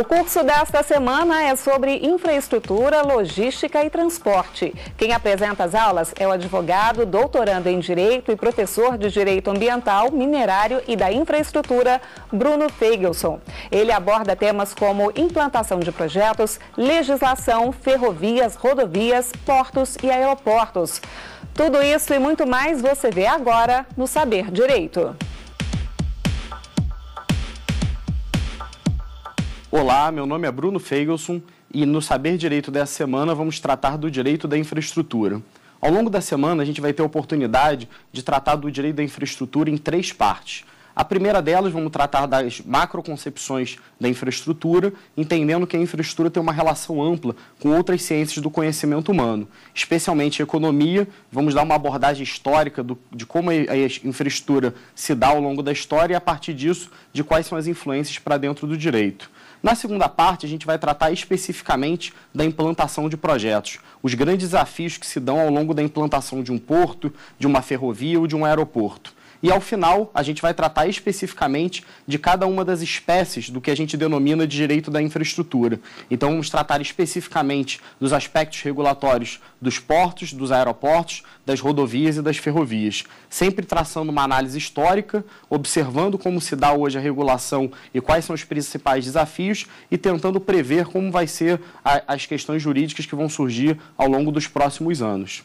O curso desta semana é sobre infraestrutura, logística e transporte. Quem apresenta as aulas é o advogado, doutorando em direito e professor de direito ambiental, minerário e da infraestrutura, Bruno Fegelson. Ele aborda temas como implantação de projetos, legislação, ferrovias, rodovias, portos e aeroportos. Tudo isso e muito mais você vê agora no Saber Direito. Olá, meu nome é Bruno Feigelson e no Saber Direito dessa semana vamos tratar do direito da infraestrutura. Ao longo da semana, a gente vai ter a oportunidade de tratar do direito da infraestrutura em três partes. A primeira delas, vamos tratar das macroconcepções da infraestrutura, entendendo que a infraestrutura tem uma relação ampla com outras ciências do conhecimento humano, especialmente a economia. Vamos dar uma abordagem histórica do, de como a infraestrutura se dá ao longo da história e, a partir disso, de quais são as influências para dentro do direito. Na segunda parte, a gente vai tratar especificamente da implantação de projetos, os grandes desafios que se dão ao longo da implantação de um porto, de uma ferrovia ou de um aeroporto. E ao final, a gente vai tratar especificamente de cada uma das espécies do que a gente denomina de direito da infraestrutura. Então, vamos tratar especificamente dos aspectos regulatórios dos portos, dos aeroportos, das rodovias e das ferrovias. Sempre traçando uma análise histórica, observando como se dá hoje a regulação e quais são os principais desafios e tentando prever como vai ser a, as questões jurídicas que vão surgir ao longo dos próximos anos.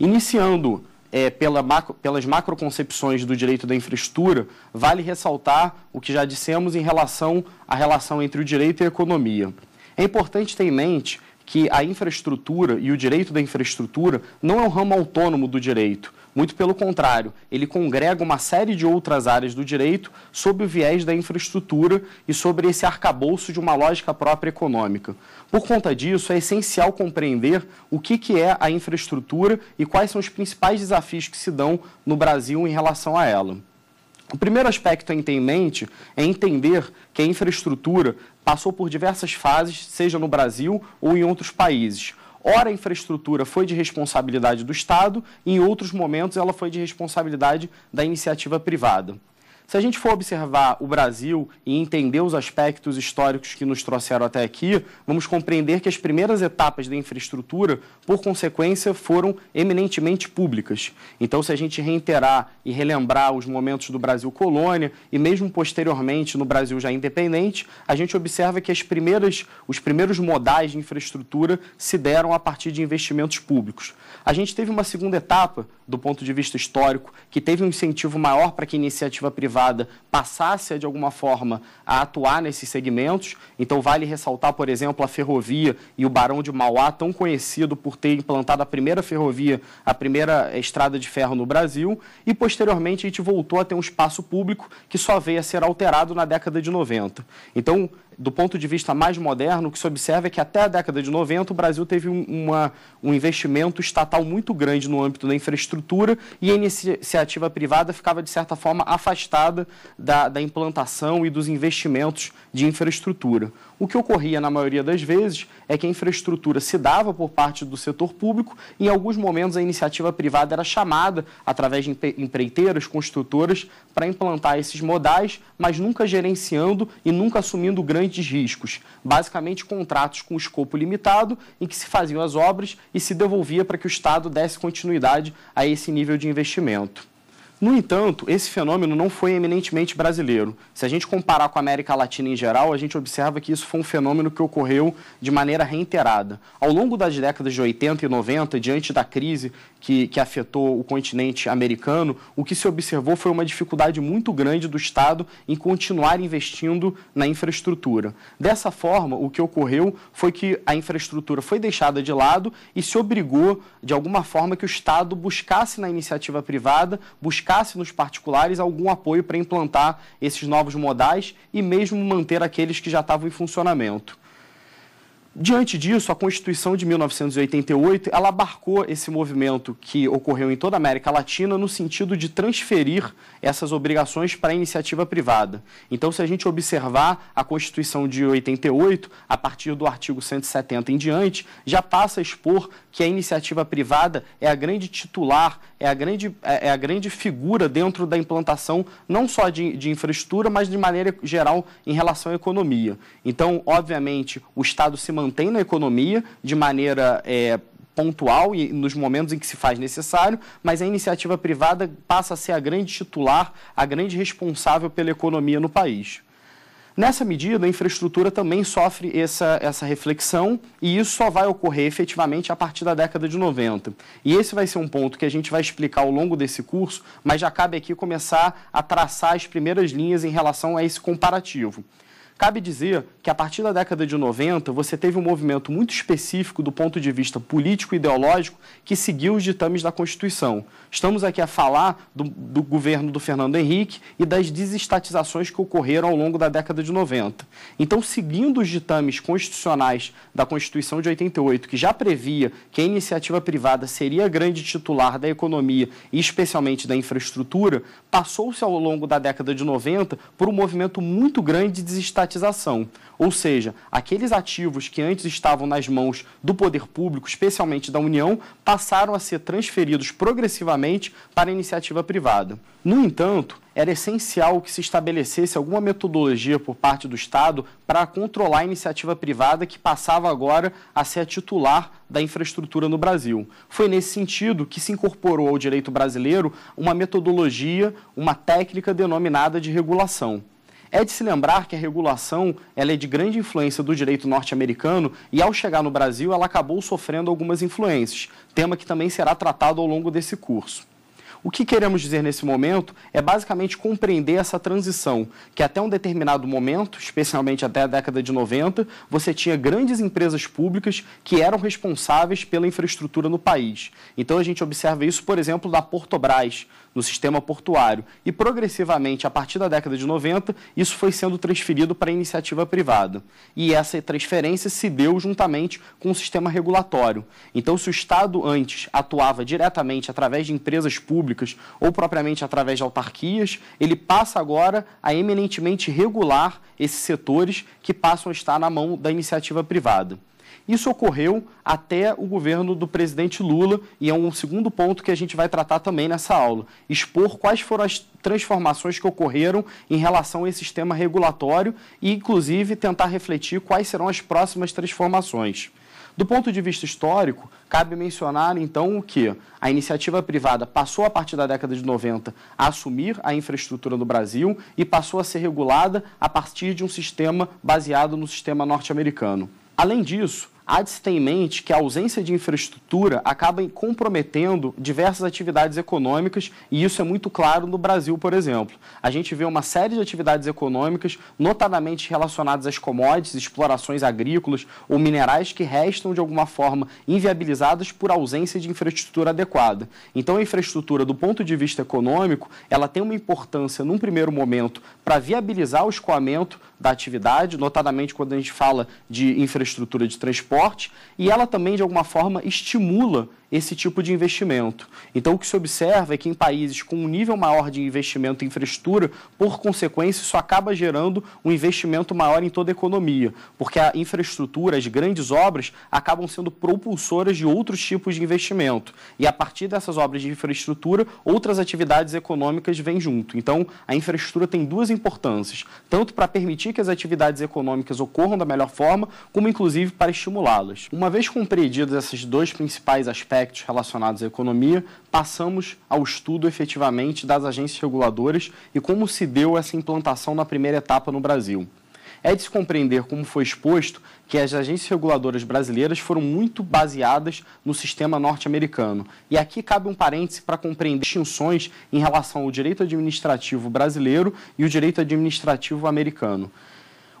Iniciando é, pela macro, pelas macroconcepções do direito da infraestrutura, vale ressaltar o que já dissemos em relação à relação entre o direito e a economia. É importante ter em mente que a infraestrutura e o direito da infraestrutura não é um ramo autônomo do direito, muito pelo contrário, ele congrega uma série de outras áreas do direito sob o viés da infraestrutura e sobre esse arcabouço de uma lógica própria econômica. Por conta disso, é essencial compreender o que, é a infraestrutura e quais são os principais desafios que se dão no Brasil em relação a ela. O primeiro aspecto a ter em mente é entender que a infraestrutura passou por diversas fases, seja no Brasil ou em outros países. Ora, a infraestrutura foi de responsabilidade do Estado, em outros momentos ela foi de responsabilidade da iniciativa privada. Se a gente for observar o Brasil e entender os aspectos históricos que nos trouxeram até aqui, vamos compreender que as primeiras etapas da infraestrutura, por consequência, foram eminentemente públicas. Então, se a gente reiterar e relembrar os momentos do Brasil colônia e mesmo posteriormente no Brasil já independente, a gente observa que as primeiras, os primeiros modais de infraestrutura se deram a partir de investimentos públicos. A gente teve uma segunda etapa do ponto de vista histórico, que teve um incentivo maior para que a iniciativa privada passasse, de alguma forma, a atuar nesses segmentos. Então, vale ressaltar, por exemplo, a ferrovia e o Barão de Mauá, tão conhecido por ter implantado a primeira ferrovia, a primeira estrada de ferro no Brasil, e posteriormente a gente voltou a ter um espaço público que só veio a ser alterado na década de 90. Então, do ponto de vista mais moderno, o que se observa é que até a década de 90 o Brasil teve uma, um investimento estatal muito grande no âmbito da infraestrutura e a iniciativa privada ficava, de certa forma, afastada da, da implantação e dos investimentos de infraestrutura. O que ocorria, na maioria das vezes, é que a infraestrutura se dava por parte do setor público e, em alguns momentos, a iniciativa privada era chamada, através de empreiteiras, construtoras, para implantar esses modais, mas nunca gerenciando e nunca assumindo grandes grandes riscos, basicamente contratos com escopo limitado, em que se faziam as obras e se devolvia para que o Estado desse continuidade a esse nível de investimento. No entanto, esse fenômeno não foi eminentemente brasileiro. Se a gente comparar com a América Latina em geral, a gente observa que isso foi um fenômeno que ocorreu de maneira reiterada. Ao longo das décadas de 80 e 90, diante da crise que, que afetou o continente americano, o que se observou foi uma dificuldade muito grande do Estado em continuar investindo na infraestrutura. Dessa forma, o que ocorreu foi que a infraestrutura foi deixada de lado e se obrigou, de alguma forma, que o Estado buscasse na iniciativa privada, buscasse buscasse nos particulares algum apoio para implantar esses novos modais e mesmo manter aqueles que já estavam em funcionamento. Diante disso, a Constituição de 1988, ela abarcou esse movimento que ocorreu em toda a América Latina no sentido de transferir essas obrigações para a iniciativa privada. Então, se a gente observar a Constituição de 88, a partir do artigo 170 em diante, já passa a expor que a iniciativa privada é a grande titular, é a grande, é, é a grande figura dentro da implantação, não só de, de infraestrutura, mas de maneira geral em relação à economia. Então, obviamente, o Estado se mantém na economia de maneira é, pontual e nos momentos em que se faz necessário, mas a iniciativa privada passa a ser a grande titular, a grande responsável pela economia no país. Nessa medida, a infraestrutura também sofre essa, essa reflexão e isso só vai ocorrer efetivamente a partir da década de 90. E esse vai ser um ponto que a gente vai explicar ao longo desse curso, mas já cabe aqui começar a traçar as primeiras linhas em relação a esse comparativo. Cabe dizer que a partir da década de 90 você teve um movimento muito específico do ponto de vista político e ideológico que seguiu os ditames da Constituição. Estamos aqui a falar do, do, governo do Fernando Henrique e das desestatizações que ocorreram ao longo da década de 90. Então, seguindo os ditames constitucionais da Constituição de 88, que já previa que a iniciativa privada seria grande titular da economia e especialmente da infraestrutura, passou-se ao longo da década de 90 por um movimento muito grande de desestatização privatização. Ou seja, aqueles ativos que antes estavam nas mãos do poder público, especialmente da União, passaram a ser transferidos progressivamente para a iniciativa privada. No entanto, era essencial que se estabelecesse alguma metodologia por parte do Estado para controlar a iniciativa privada que passava agora a ser a titular da infraestrutura no Brasil. Foi nesse sentido que se incorporou ao direito brasileiro uma metodologia, uma técnica denominada de regulação. É de se lembrar que a regulação ela é de grande influência do direito norte-americano e, ao chegar no Brasil, ela acabou sofrendo algumas influências, tema que também será tratado ao longo desse curso. O que queremos dizer nesse momento é basicamente compreender essa transição, que até um determinado momento, especialmente até a década de 90, você tinha grandes empresas públicas que eram responsáveis pela infraestrutura no país. Então a gente observa isso, por exemplo, da Portobras, no sistema portuário. E progressivamente, a partir da década de 90, isso foi sendo transferido para a iniciativa privada. E essa transferência se deu juntamente com o sistema regulatório. Então, se o Estado antes atuava diretamente através de empresas públicas ou propriamente através de autarquias, ele passa agora a eminentemente regular esses setores que passam a estar na mão da iniciativa privada. Isso ocorreu até o governo do presidente Lula, e é um segundo ponto que a gente vai tratar também nessa aula: expor quais foram as transformações que ocorreram em relação a esse sistema regulatório e, inclusive, tentar refletir quais serão as próximas transformações. Do ponto de vista histórico, cabe mencionar então o que a iniciativa privada passou a partir da década de 90 a assumir a infraestrutura do Brasil e passou a ser regulada a partir de um sistema baseado no sistema norte-americano. Além disso, há de se ter em mente que a ausência de infraestrutura acaba comprometendo diversas atividades econômicas e isso é muito claro no Brasil, por exemplo. A gente vê uma série de atividades econômicas, notadamente relacionadas às commodities, explorações agrícolas ou minerais que restam de alguma forma inviabilizadas por ausência de infraestrutura adequada. Então, a infraestrutura, do ponto de vista econômico, ela tem uma importância num primeiro momento para viabilizar o escoamento da atividade, notadamente quando a gente fala de infraestrutura de transporte e ela também, de alguma forma, estimula esse tipo de investimento. Então, o que se observa é que em países com um nível maior de investimento em infraestrutura, por consequência, isso acaba gerando um investimento maior em toda a economia, porque a infraestrutura, as grandes obras, acabam sendo propulsoras de outros tipos de investimento. E a partir dessas obras de infraestrutura, outras atividades econômicas vêm junto. Então, a infraestrutura tem duas importâncias, tanto para permitir que as atividades econômicas ocorram da melhor forma, como inclusive para estimulá-las. Uma vez compreendidos esses dois principais aspectos, aspectos relacionados à economia, passamos ao estudo efetivamente das agências reguladoras e como se deu essa implantação na primeira etapa no Brasil. É de se compreender, como foi exposto, que as agências reguladoras brasileiras foram muito baseadas no sistema norte-americano. E aqui cabe um parêntese para compreender distinções em relação ao direito administrativo brasileiro e o direito administrativo americano.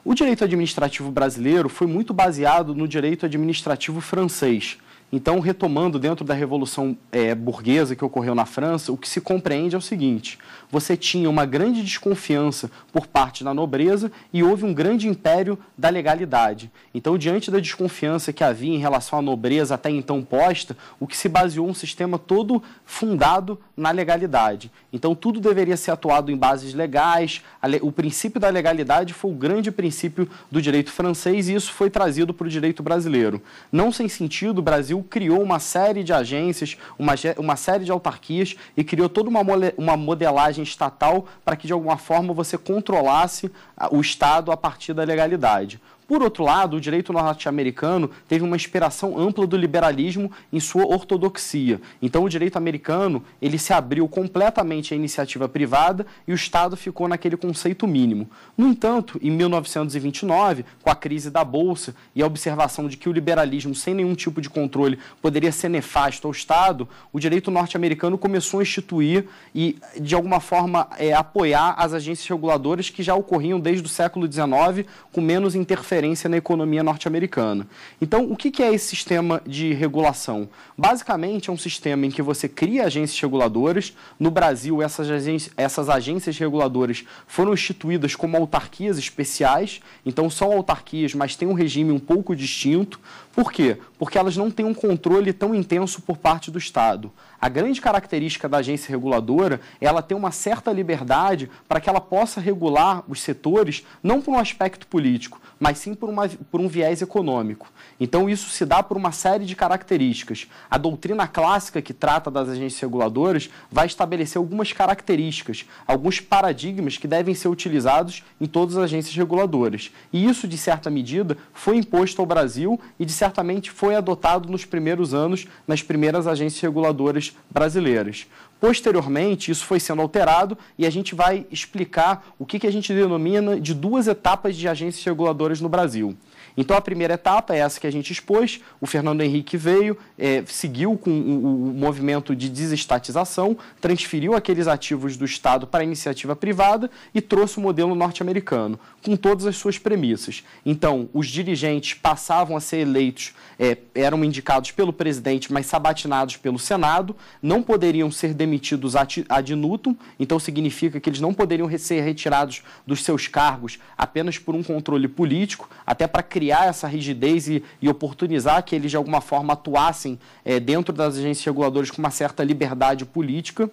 O direito administrativo brasileiro foi muito baseado no direito administrativo francês então, retomando dentro da Revolução é, Burguesa que ocorreu na França, o que se compreende é o seguinte: você tinha uma grande desconfiança por parte da nobreza e houve um grande império da legalidade. Então, diante da desconfiança que havia em relação à nobreza até então posta, o que se baseou um sistema todo fundado na legalidade. Então, tudo deveria ser atuado em bases legais. O princípio da legalidade foi o grande princípio do direito francês e isso foi trazido para o direito brasileiro. Não sem sentido, o Brasil Brasil criou uma série de agências, uma, uma série de autarquias e criou toda uma, uma modelagem estatal para que, de alguma forma, você controlasse ah, o Estado a partir da legalidade. Por outro lado, o direito norte-americano teve uma inspiração ampla do liberalismo em sua ortodoxia. Então, o direito americano ele se abriu completamente à iniciativa privada e o Estado ficou naquele conceito mínimo. No entanto, em 1929, com a crise da Bolsa e a observação de que o liberalismo sem nenhum tipo de controle poderia ser nefasto ao Estado, o direito norte-americano começou a instituir e, de alguma forma, é, apoiar as agências reguladoras que já ocorriam desde o século XIX com menos interferência referência na economia norte-americana. Então, o que é esse sistema de regulação? Basicamente, é um sistema em que você cria agências reguladoras. No Brasil, essas agências, essas agências reguladoras foram instituídas como autarquias especiais, então são autarquias, mas têm um regime um pouco distinto. Por quê? Porque elas não têm um controle tão intenso por parte do Estado. A grande característica da agência reguladora é ela ter uma certa liberdade para que ela possa regular os setores, não por um aspecto político, mas sim por, uma, por um viés econômico. Então, isso se dá por uma série de características. A doutrina clássica que trata das agências reguladoras vai estabelecer algumas características, alguns paradigmas que devem ser utilizados em todas as agências reguladoras. E isso, de certa medida, foi imposto ao Brasil e, de certamente, foi adotado nos primeiros anos nas primeiras agências reguladoras brasileiras. Posteriormente, isso foi sendo alterado e a gente vai explicar o que, que a gente denomina de duas etapas de agências reguladoras no Brasil. Então a primeira etapa é essa que a gente expôs. O Fernando Henrique veio, é, seguiu com o, o, movimento de desestatização, transferiu aqueles ativos do Estado para a iniciativa privada e trouxe o modelo norte-americano, com todas as suas premissas. Então, os dirigentes passavam a ser eleitos, é, eram indicados pelo presidente, mas sabatinados pelo Senado, não poderiam ser demitidos ad nutum, então significa que eles não poderiam ser retirados dos seus cargos apenas por um controle político, até para criar criar essa rigidez e, e oportunizar que eles, de alguma forma, atuassem é, dentro das agências reguladoras com uma certa liberdade política.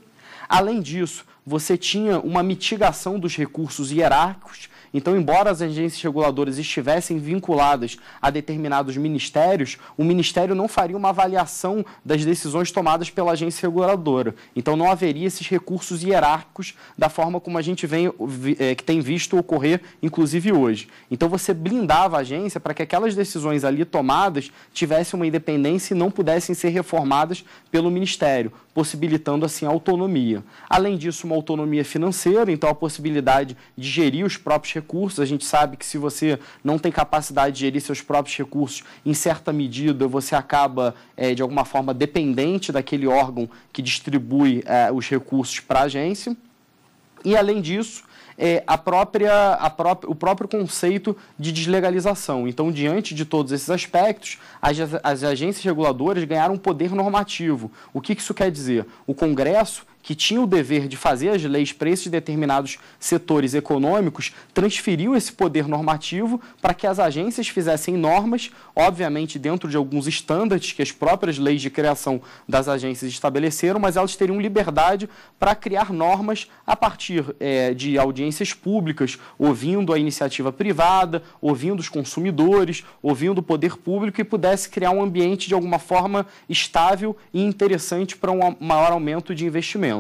Além disso, você tinha uma mitigação dos recursos hierárquicos então, embora as agências reguladoras estivessem vinculadas a determinados ministérios, o ministério não faria uma avaliação das decisões tomadas pela agência reguladora. Então, não haveria esses recursos hierárquicos da forma como a gente vem, é, que tem visto ocorrer, inclusive hoje. Então, você blindava a agência para que aquelas decisões ali tomadas tivessem uma independência e não pudessem ser reformadas pelo ministério, possibilitando assim a autonomia. Além disso, uma autonomia financeira, então a possibilidade de gerir os próprios recursos recursos. A gente sabe que se você não tem capacidade de gerir seus próprios recursos, em certa medida você acaba, é, de alguma forma, dependente daquele órgão que distribui é, os recursos para a agência. E, além disso, é, a própria, a própria, o próprio conceito de deslegalização. Então, diante de todos esses aspectos, as, as agências reguladoras ganharam poder normativo. O que, que isso quer dizer? O Congresso que tinha o dever de fazer as leis para esses determinados setores econômicos, transferiu esse poder normativo para que as agências fizessem normas, obviamente dentro de alguns estándares que as próprias leis de criação das agências estabeleceram, mas elas teriam liberdade para criar normas a partir é, de audiências públicas, ouvindo a iniciativa privada, ouvindo os consumidores, ouvindo o poder público e pudesse criar um ambiente de alguma forma estável e interessante para um maior aumento de investimento.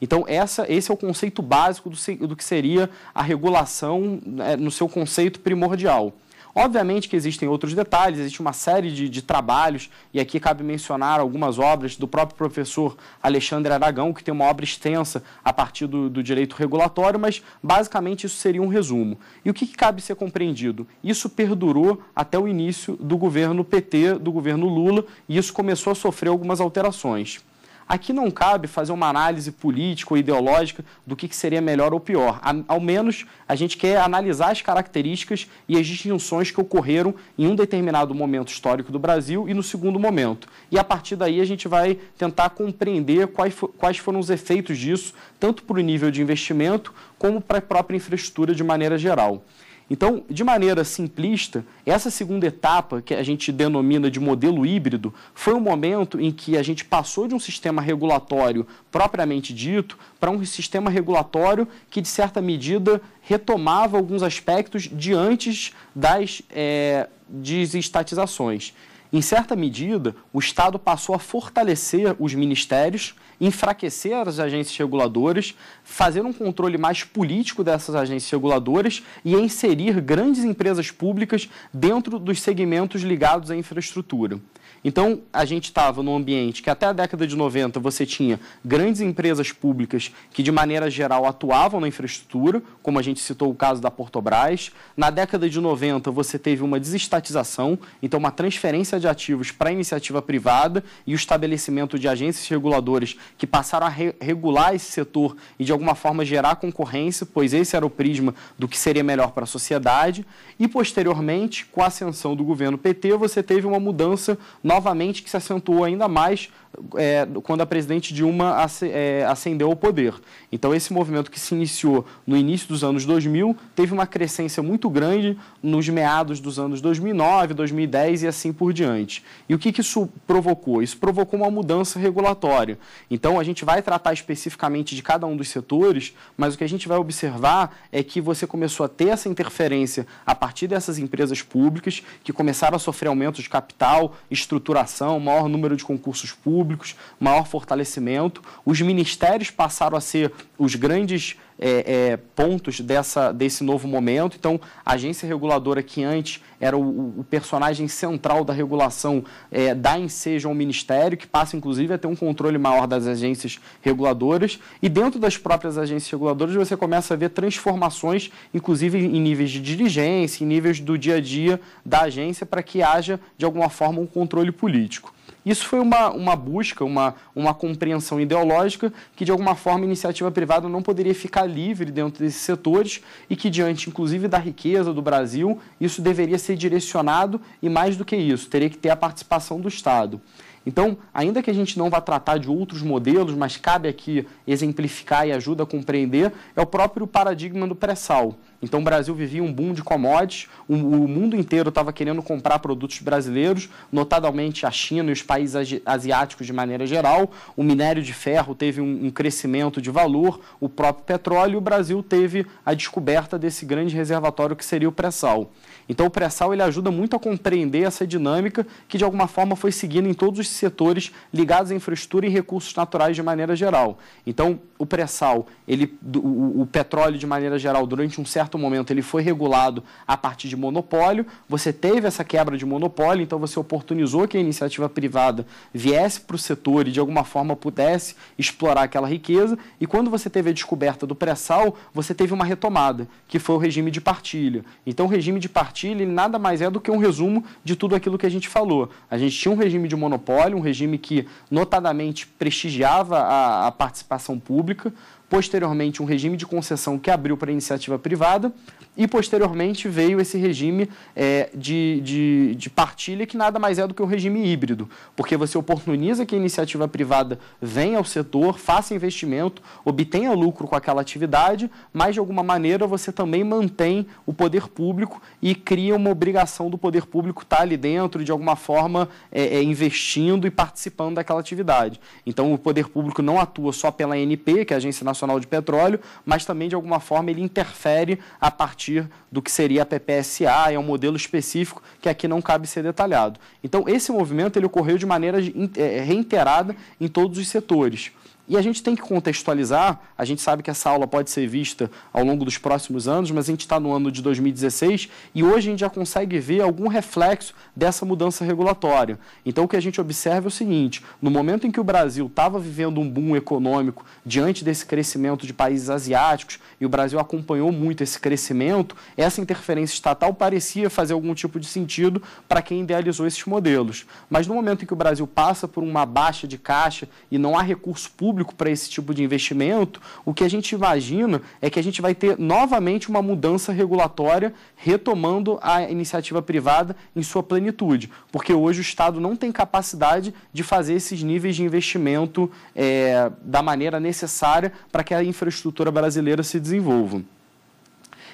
Então, essa, esse é o conceito básico do, do que seria a regulação né, no seu conceito primordial. Obviamente que existem outros detalhes, existe uma série de, de, trabalhos, e aqui cabe mencionar algumas obras do próprio professor Alexandre Aragão, que tem uma obra extensa a partir do, do direito regulatório, mas basicamente isso seria um resumo. E o que, que cabe ser compreendido? Isso perdurou até o início do governo PT, do governo Lula, e isso começou a sofrer algumas alterações. Aqui não cabe fazer uma análise política ou ideológica do que, que seria melhor ou pior. Ao menos a gente quer analisar as características e as distinções que ocorreram em um determinado momento histórico do Brasil e no segundo momento. E a partir daí a gente vai tentar compreender quais, quais foram os efeitos disso, tanto para o nível de investimento como para a própria infraestrutura de maneira geral. Então, de maneira simplista, essa segunda etapa, que a gente denomina de modelo híbrido, foi um momento em que a gente passou de um sistema regulatório propriamente dito para um sistema regulatório que, de certa medida, retomava alguns aspectos de antes das é, desestatizações. Em certa medida, o Estado passou a fortalecer os ministérios, enfraquecer as agências reguladoras, fazer um controle mais político dessas agências reguladoras e inserir grandes empresas públicas dentro dos segmentos ligados à infraestrutura. Então, a gente estava num ambiente que até a década de 90 você tinha grandes empresas públicas que, de maneira geral, atuavam na infraestrutura, como a gente citou o caso da Portobras. Na década de 90 você teve uma desestatização, então uma transferência de ativos para a iniciativa privada e o estabelecimento de agências reguladoras que passaram a re regular esse setor e, de alguma forma, gerar concorrência, pois esse era o prisma do que seria melhor para a sociedade. E, posteriormente, com a ascensão do governo PT, você teve uma mudança novamente que se acentuou ainda mais é, quando a presidente Dilma é, ascendeu ao poder. Então, esse movimento que se iniciou no início dos anos 2000 teve uma crescência muito grande nos meados dos anos 2009, 2010 e assim por diante. E o que, que isso provocou? Isso provocou uma mudança regulatória. Então, a gente vai tratar especificamente de cada um dos setores, mas o que a gente vai observar é que você começou a ter essa interferência a partir dessas empresas públicas que começaram a sofrer aumentos de capital, estruturação, maior número de concursos públicos públicos, maior fortalecimento. Os ministérios passaram a ser os grandes é, é, pontos dessa, desse novo momento. Então, a agência reguladora, que antes era o, o personagem central da regulação, é, dá ensejo ao Ministério, que passa inclusive a ter um controle maior das agências reguladoras. E dentro das próprias agências reguladoras, você começa a ver transformações, inclusive em níveis de dirigência, em níveis do dia a dia da agência, para que haja, de alguma forma, um controle político. Isso foi uma, uma busca, uma, uma compreensão ideológica que, de alguma forma, a iniciativa privada não poderia ficar livre dentro desses setores e que, diante, inclusive, da riqueza do Brasil, isso deveria ser direcionado e, mais do que isso, teria que ter a participação do Estado. Então, ainda que a gente não vá tratar de outros modelos, mas cabe aqui exemplificar e ajuda a compreender, é o próprio paradigma do pré-sal. Então, o Brasil vivia um boom de commodities, o, o mundo inteiro estava querendo comprar produtos brasileiros, notadamente a China e os países asiáticos de maneira geral. O minério de ferro teve um, um crescimento de valor, o próprio petróleo, e o Brasil teve a descoberta desse grande reservatório que seria o pré-sal. Então o pré-sal ele ajuda muito a compreender essa dinâmica que de alguma forma foi seguindo em todos os setores ligados à infraestrutura e recursos naturais de maneira geral. Então, o pré-sal, ele, o, o, petróleo de maneira geral, durante um certo momento, ele foi regulado a partir de monopólio. Você teve essa quebra de monopólio, então você oportunizou que a iniciativa privada viesse para o setor e de alguma forma pudesse explorar aquela riqueza. E quando você teve a descoberta do pré-sal, você teve uma retomada, que foi o regime de partilha. Então, o regime de partilha ele nada mais é do que um resumo de tudo aquilo que a gente falou. A gente tinha um regime de monopólio, um regime que notadamente prestigiava a, a participação pública pública posteriormente um regime de concessão que abriu para iniciativa privada e posteriormente veio esse regime é, de, de, de partilha que nada mais é do que um regime híbrido, porque você oportuniza que a iniciativa privada venha ao setor, faça investimento, obtenha lucro com aquela atividade, mas de alguma maneira você também mantém o poder público e cria uma obrigação do poder público estar ali dentro, de alguma forma é, é, investindo e participando daquela atividade. Então o poder público não atua só pela ANP, que é a Agência Nacional Nacional de Petróleo, mas também, de alguma forma, ele interfere a partir do que seria a PPSA, é um modelo específico que aqui não cabe ser detalhado. Então, esse movimento ele ocorreu de maneira eh, reiterada em todos os setores. E a gente tem que contextualizar, a gente sabe que essa aula pode ser vista ao longo dos próximos anos, mas a gente está no ano de 2016 e hoje a gente já consegue ver algum reflexo dessa mudança regulatória. Então o que a gente observa é o seguinte: no momento em que o Brasil estava vivendo um boom econômico diante desse crescimento de países asiáticos, e o Brasil acompanhou muito esse crescimento, essa interferência estatal parecia fazer algum tipo de sentido para quem idealizou esses modelos. Mas no momento em que o Brasil passa por uma baixa de caixa e não há recurso público, público para esse tipo de investimento, o que a gente imagina é que a gente vai ter novamente uma mudança regulatória retomando a iniciativa privada em sua plenitude, porque hoje o Estado não tem capacidade de fazer esses níveis de investimento é, da maneira necessária para que a infraestrutura brasileira se desenvolva.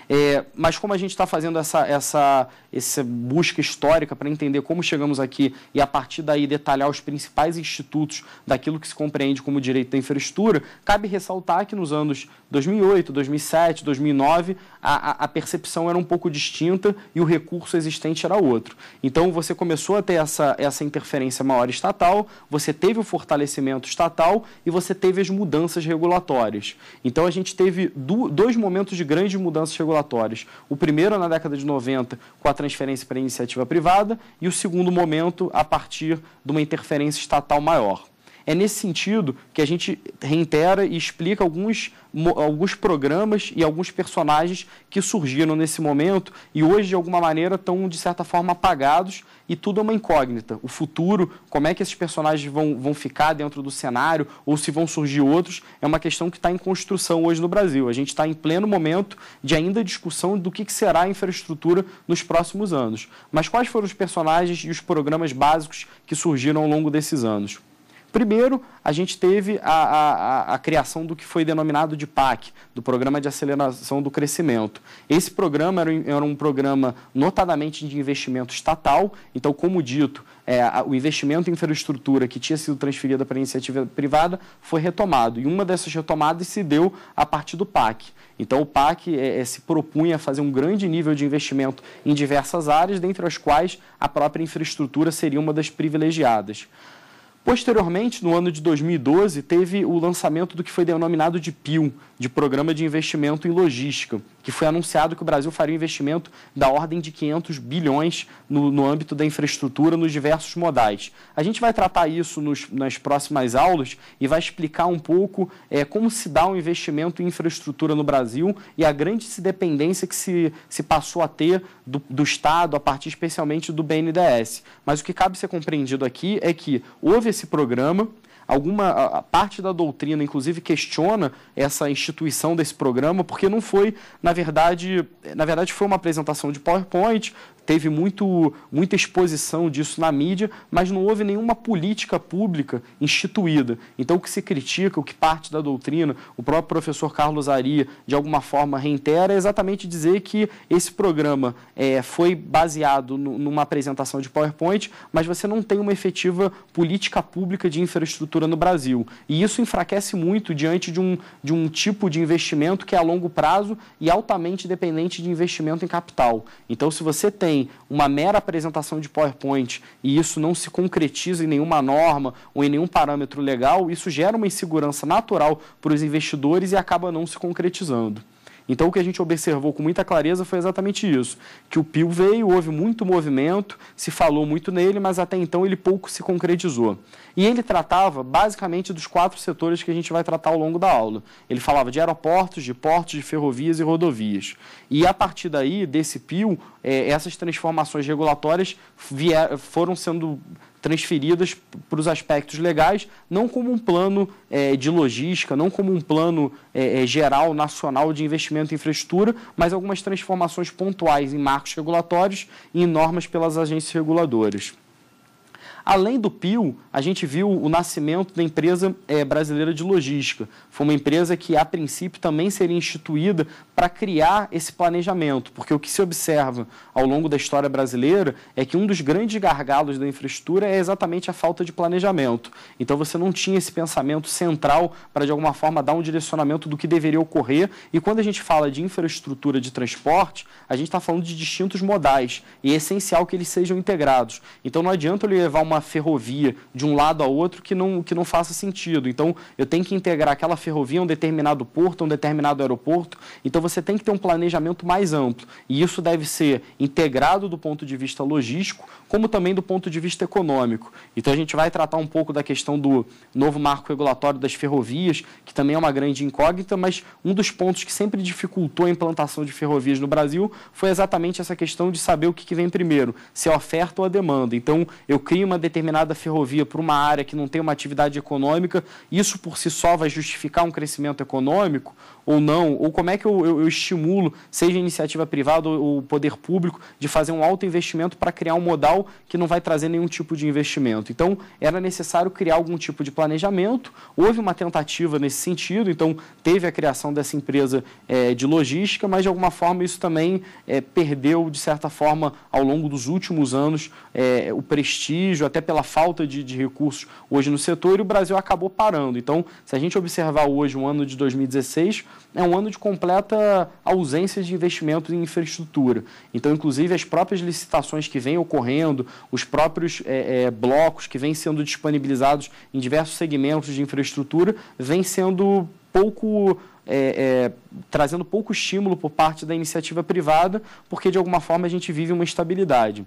É, mas como a gente está fazendo essa, essa, essa busca histórica para entender como chegamos aqui e a partir daí detalhar os principais institutos daquilo que se compreende como direito da infraestrutura, cabe ressaltar que nos anos 2008, 2007, 2009, a, a percepção era um pouco distinta e o recurso existente era outro. Então você começou a ter essa, essa interferência maior estatal, você teve o fortalecimento estatal e você teve as mudanças regulatórias. Então a gente teve do, dois momentos de grandes mudanças regulatórias regulatórios. O primeiro na década de 90 com a transferência para a iniciativa privada e o segundo momento a partir de uma interferência estatal maior. É nesse sentido que a gente reitera e explica alguns, alguns programas e alguns personagens que surgiram nesse momento e hoje, de alguma maneira, estão, de certa forma, apagados e tudo é uma incógnita. O futuro, como é que esses personagens vão, vão ficar dentro do cenário ou se vão surgir outros, é uma questão que está em construção hoje no Brasil. A gente está em pleno momento de ainda discussão do que, que será a infraestrutura nos próximos anos. Mas quais foram os personagens e os programas básicos que surgiram ao longo desses anos? Primeiro, a gente teve a, a, a, criação do que foi denominado de PAC, do Programa de Aceleração do Crescimento. Esse programa era, era um programa notadamente de investimento estatal, então, como dito, é, o investimento em infraestrutura que tinha sido transferido para a iniciativa privada foi retomado. E uma dessas retomadas se deu a partir do PAC. Então, o PAC é, é, se propunha a fazer um grande nível de investimento em diversas áreas, dentre as quais a própria infraestrutura seria uma das privilegiadas. Posteriormente, no ano de 2012, teve o lançamento do que foi denominado de PIL, de Programa de Investimento em Logística, que foi anunciado que o Brasil faria um investimento da ordem de 500 bilhões no, no âmbito da infraestrutura nos diversos modais. A gente vai tratar isso nos, nas próximas aulas e vai explicar um pouco é, como se dá o um investimento em infraestrutura no Brasil e a grande dependência que se, se passou a ter do, do Estado, a partir especialmente do BNDES. Mas o que cabe ser compreendido aqui é que houve esse programa, alguma a, parte da doutrina, inclusive, questiona essa instituição desse programa, porque não foi, na verdade, na verdade foi uma apresentação de PowerPoint teve muito, muita exposição disso na mídia, mas não houve nenhuma política pública instituída. Então, o que se critica, o que parte da doutrina, o próprio professor Carlos Aria, de alguma forma, reitera, é exatamente dizer que esse programa é, foi baseado no, numa apresentação de PowerPoint, mas você não tem uma efetiva política pública de infraestrutura no Brasil. E isso enfraquece muito diante de um, de um tipo de investimento que é a longo prazo e altamente dependente de investimento em capital. Então, se você tem tem uma mera apresentação de PowerPoint e isso não se concretiza em nenhuma norma ou em nenhum parâmetro legal, isso gera uma insegurança natural para os investidores e acaba não se concretizando. Então, o que a gente observou com muita clareza foi exatamente isso: que o PIL veio, houve muito movimento, se falou muito nele, mas até então ele pouco se concretizou. E ele tratava basicamente dos quatro setores que a gente vai tratar ao longo da aula. Ele falava de aeroportos, de portos, de ferrovias e rodovias. E a partir daí, desse PIL, é, essas transformações regulatórias vier, foram sendo transferidas para os aspectos legais, não como um plano é, de logística, não como um plano é, geral, nacional de investimento em infraestrutura, mas algumas transformações pontuais em marcos regulatórios e em normas pelas agências reguladoras. Além do PIL, a gente viu o nascimento da empresa é, brasileira de logística. Foi uma empresa que, a princípio, também seria instituída para criar esse planejamento, porque o que se observa ao longo da história brasileira é que um dos grandes gargalos da infraestrutura é exatamente a falta de planejamento. Então, você não tinha esse pensamento central para, de alguma forma, dar um direcionamento do que deveria ocorrer. E quando a gente fala de infraestrutura de transporte, a gente está falando de distintos modais e é essencial que eles sejam integrados. Então, não adianta eu levar uma uma ferrovia de um lado a outro que não, que não faça sentido. Então, eu tenho que integrar aquela ferrovia a um determinado porto, a um determinado aeroporto. Então, você tem que ter um planejamento mais amplo. E isso deve ser integrado do ponto de vista logístico, como também do ponto de vista econômico. Então, a gente vai tratar um pouco da questão do novo marco regulatório das ferrovias, que também é uma grande incógnita, mas um dos pontos que sempre dificultou a implantação de ferrovias no Brasil foi exatamente essa questão de saber o que vem primeiro, se a é oferta ou a demanda. Então, eu crio uma determinada ferrovia para uma área que não tem uma atividade econômica, isso por si só vai justificar um crescimento econômico? ou não, ou como é que eu, eu, eu estimulo, seja iniciativa privada ou, o poder público, de fazer um alto investimento para criar um modal que não vai trazer nenhum tipo de investimento. Então, era necessário criar algum tipo de planejamento, houve uma tentativa nesse sentido, então teve a criação dessa empresa é, de logística, mas de alguma forma isso também é, perdeu, de certa forma, ao longo dos últimos anos, é, o prestígio, até pela falta de, de recursos hoje no setor, e o Brasil acabou parando. Então, se a gente observar hoje, o ano de 2016, é um ano de completa ausência de investimento em infraestrutura. Então, inclusive, as próprias licitações que vêm ocorrendo, os próprios é, é, blocos que vêm sendo disponibilizados em diversos segmentos de infraestrutura, vêm sendo pouco. É, é trazendo pouco estímulo por parte da iniciativa privada, porque de alguma forma a gente vive uma instabilidade.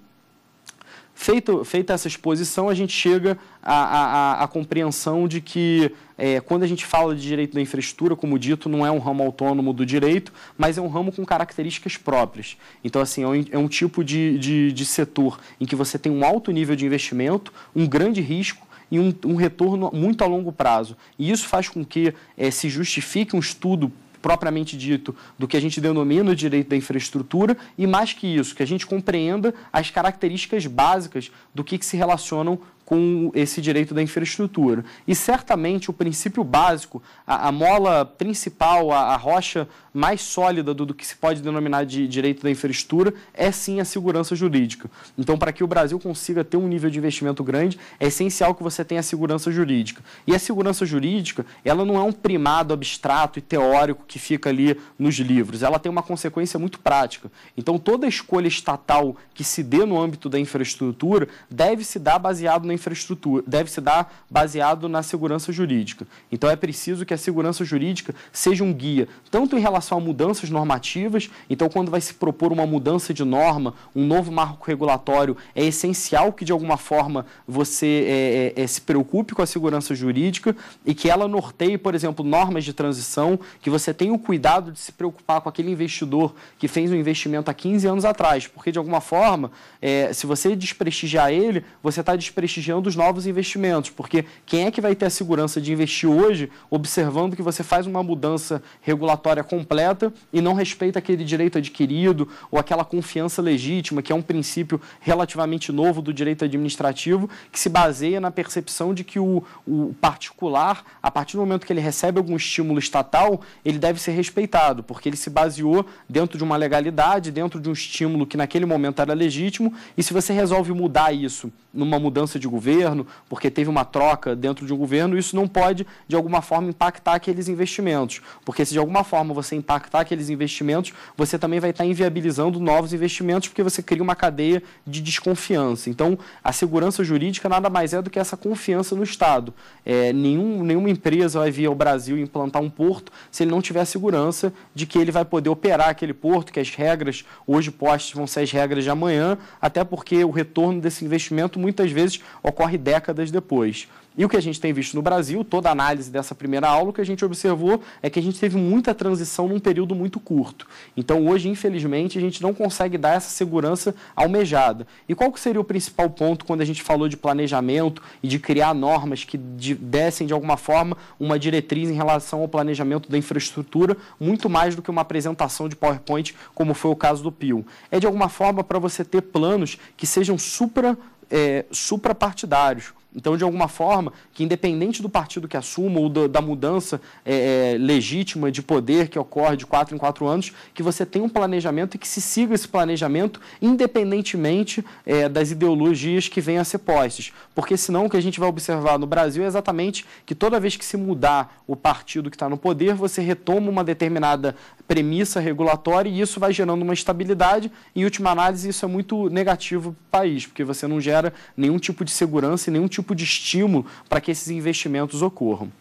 Feito, feita essa exposição, a gente chega à, à, à compreensão de que, é, quando a gente fala de direito da infraestrutura, como dito, não é um ramo autônomo do direito, mas é um ramo com características próprias. Então, assim, é um, é um tipo de, de, de setor em que você tem um alto nível de investimento, um grande risco e um, um, retorno muito a longo prazo. E isso faz com que é, se justifique um estudo propriamente dito, do que a gente denomina o direito da infraestrutura e, mais que isso, que a gente compreenda as características básicas do que, que se relacionam com esse direito da infraestrutura. E certamente o princípio básico, a, a mola principal, a, a rocha mais sólida do, do, que se pode denominar de direito da infraestrutura é sim a segurança jurídica. Então, para que o Brasil consiga ter um nível de investimento grande, é essencial que você tenha a segurança jurídica. E a segurança jurídica, ela não é um primado abstrato e teórico que fica ali nos livros, ela tem uma consequência muito prática. Então, toda escolha estatal que se dê no âmbito da infraestrutura deve se dar baseado na infraestrutura, deve se dar baseado na segurança jurídica. Então é preciso que a segurança jurídica seja um guia, tanto em relação a mudanças normativas, então quando vai se propor uma mudança de norma, um novo marco regulatório, é essencial que de alguma forma você é, é, é se preocupe com a segurança jurídica e que ela norteie, por exemplo, normas de transição, que você tenha o cuidado de se preocupar com aquele investidor que fez um investimento há 15 anos atrás, porque de alguma forma, é, se você desprestigiar ele, você está desprestigiando região dos novos investimentos, porque quem é que vai ter a segurança de investir hoje, observando que você faz uma mudança regulatória completa e não respeita aquele direito adquirido ou aquela confiança legítima, que é um princípio relativamente novo do direito administrativo, que se baseia na percepção de que o, o particular, a partir do momento que ele recebe algum estímulo estatal, ele deve ser respeitado, porque ele se baseou dentro de uma legalidade, dentro de um estímulo que naquele momento era legítimo, e se você resolve mudar isso numa mudança de governo, porque teve uma troca dentro de um governo, isso não pode, de alguma forma, impactar aqueles investimentos. Porque se de alguma forma você impactar aqueles investimentos, você também vai estar inviabilizando novos investimentos, porque você cria uma cadeia de desconfiança. Então, a segurança jurídica nada mais é do que essa confiança no Estado. É, nenhum, nenhuma empresa vai vir ao Brasil implantar um porto se ele não tiver a segurança de que ele vai poder operar aquele porto, que as regras hoje postas vão ser as regras de amanhã, até porque o retorno desse investimento muitas vezes ocorre décadas depois. E o que a gente tem visto no Brasil, toda a análise dessa primeira aula, o que a gente observou é que a gente teve muita transição num período muito curto. Então, hoje, infelizmente, a gente não consegue dar essa segurança almejada. E qual que seria o principal ponto quando a gente falou de planejamento e de criar normas que dessem, de alguma forma, uma diretriz em relação ao planejamento da infraestrutura, muito mais do que uma apresentação de PowerPoint, como foi o caso do Pio? É, de alguma forma, para você ter planos que sejam supra é, suprapartidários. Então, de alguma forma, que independente do partido que assuma ou da, da mudança é, é, legítima de poder que ocorre de quatro em quatro anos, que você tenha um planejamento e que se siga esse planejamento independentemente é, das ideologias que venham a ser postas. Porque senão o que a gente vai observar no Brasil é exatamente que toda vez que se mudar o partido que está no poder, você retoma uma determinada premissa regulatória e isso vai gerando uma estabilidade. Em última análise, isso é muito negativo para o país, porque você não gera nenhum tipo de segurança e nenhum tipo tipo de estímulo para que esses investimentos ocorram.